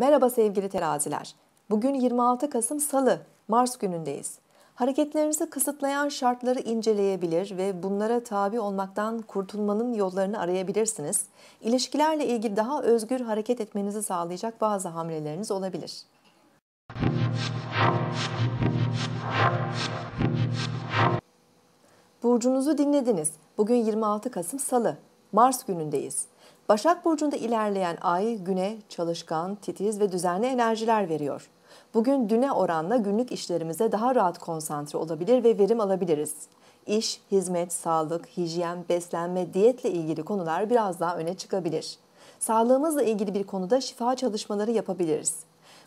Merhaba sevgili teraziler. Bugün 26 Kasım Salı, Mars günündeyiz. Hareketlerinizi kısıtlayan şartları inceleyebilir ve bunlara tabi olmaktan kurtulmanın yollarını arayabilirsiniz. İlişkilerle ilgili daha özgür hareket etmenizi sağlayacak bazı hamleleriniz olabilir. Burcunuzu dinlediniz. Bugün 26 Kasım Salı. Mars günündeyiz. Başak Burcu'nda ilerleyen ay güne çalışkan, titiz ve düzenli enerjiler veriyor. Bugün düne oranla günlük işlerimize daha rahat konsantre olabilir ve verim alabiliriz. İş, hizmet, sağlık, hijyen, beslenme, diyetle ilgili konular biraz daha öne çıkabilir. Sağlığımızla ilgili bir konuda şifa çalışmaları yapabiliriz.